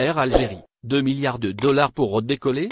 Air Algérie, 2 milliards de dollars pour redécoller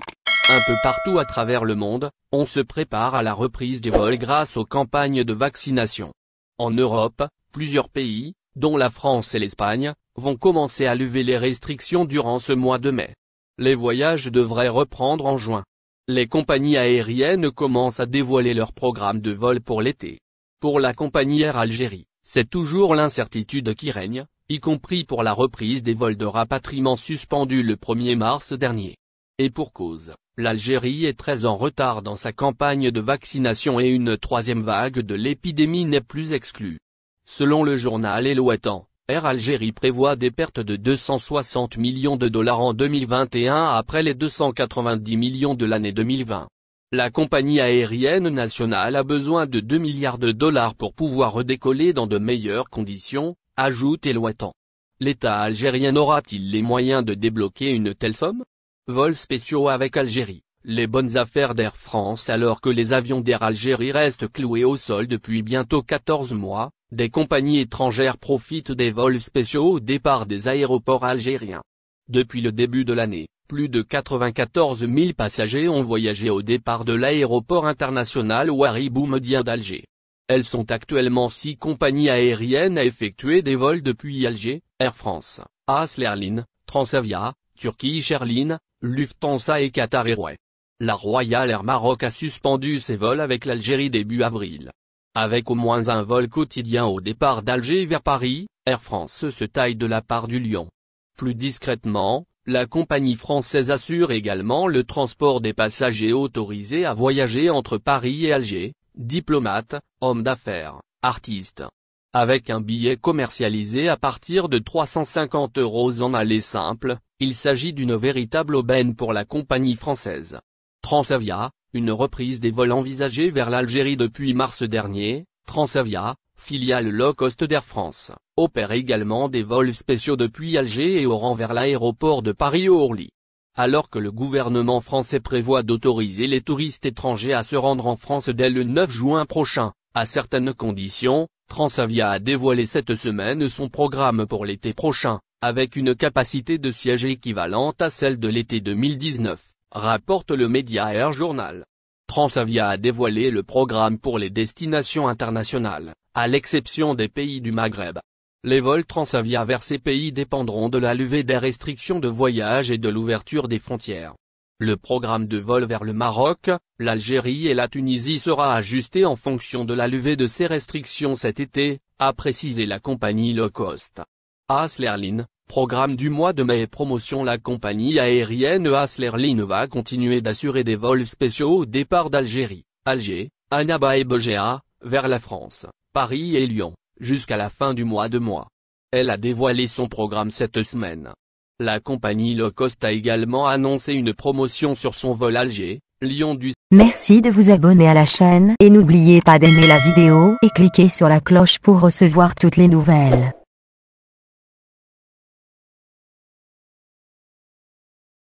Un peu partout à travers le monde, on se prépare à la reprise des vols grâce aux campagnes de vaccination. En Europe, plusieurs pays, dont la France et l'Espagne, vont commencer à lever les restrictions durant ce mois de mai. Les voyages devraient reprendre en juin. Les compagnies aériennes commencent à dévoiler leur programme de vol pour l'été. Pour la compagnie Air Algérie, c'est toujours l'incertitude qui règne, y compris pour la reprise des vols de rapatriement suspendus le 1er mars dernier. Et pour cause, l'Algérie est très en retard dans sa campagne de vaccination et une troisième vague de l'épidémie n'est plus exclue. Selon le journal éloitant Air Algérie prévoit des pertes de 260 millions de dollars en 2021 après les 290 millions de l'année 2020. La compagnie aérienne nationale a besoin de 2 milliards de dollars pour pouvoir redécoller dans de meilleures conditions, ajoute éloitant L'État algérien aura-t-il les moyens de débloquer une telle somme Vols spéciaux avec Algérie, les bonnes affaires d'Air France alors que les avions d'Air Algérie restent cloués au sol depuis bientôt 14 mois, des compagnies étrangères profitent des vols spéciaux au départ des aéroports algériens. Depuis le début de l'année, plus de 94 000 passagers ont voyagé au départ de l'aéroport international Ouari Boumediene d'Alger. Elles sont actuellement six compagnies aériennes à effectuer des vols depuis Alger, Air France, Asl Transavia, Turkish Airlines, Lufthansa et Qatar Airways. La Royal Air Maroc a suspendu ses vols avec l'Algérie début avril. Avec au moins un vol quotidien au départ d'Alger vers Paris, Air France se taille de la part du Lyon. Plus discrètement, la compagnie française assure également le transport des passagers autorisés à voyager entre Paris et Alger, diplomate, homme d'affaires, artiste. Avec un billet commercialisé à partir de 350 euros en aller simple, il s'agit d'une véritable aubaine pour la compagnie française. Transavia, une reprise des vols envisagés vers l'Algérie depuis mars dernier, Transavia, filiale low-cost d'Air France, opère également des vols spéciaux depuis Alger et Oran vers l'aéroport de Paris-Orly alors que le gouvernement français prévoit d'autoriser les touristes étrangers à se rendre en France dès le 9 juin prochain, à certaines conditions, Transavia a dévoilé cette semaine son programme pour l'été prochain, avec une capacité de siège équivalente à celle de l'été 2019, rapporte le média Air Journal. Transavia a dévoilé le programme pour les destinations internationales, à l'exception des pays du Maghreb, les vols Transavia vers ces pays dépendront de la levée des restrictions de voyage et de l'ouverture des frontières. Le programme de vol vers le Maroc, l'Algérie et la Tunisie sera ajusté en fonction de la levée de ces restrictions cet été, a précisé la compagnie low cost. Aslerlin, programme du mois de mai et promotion La compagnie aérienne Aslerlin va continuer d'assurer des vols spéciaux au départ d'Algérie, Alger, Annaba et Bogéa, vers la France, Paris et Lyon jusqu'à la fin du mois de mois. Elle a dévoilé son programme cette semaine. La compagnie low cost a également annoncé une promotion sur son vol Alger, Lyon du Merci de vous abonner à la chaîne et n'oubliez pas d'aimer la vidéo et cliquez sur la cloche pour recevoir toutes les nouvelles.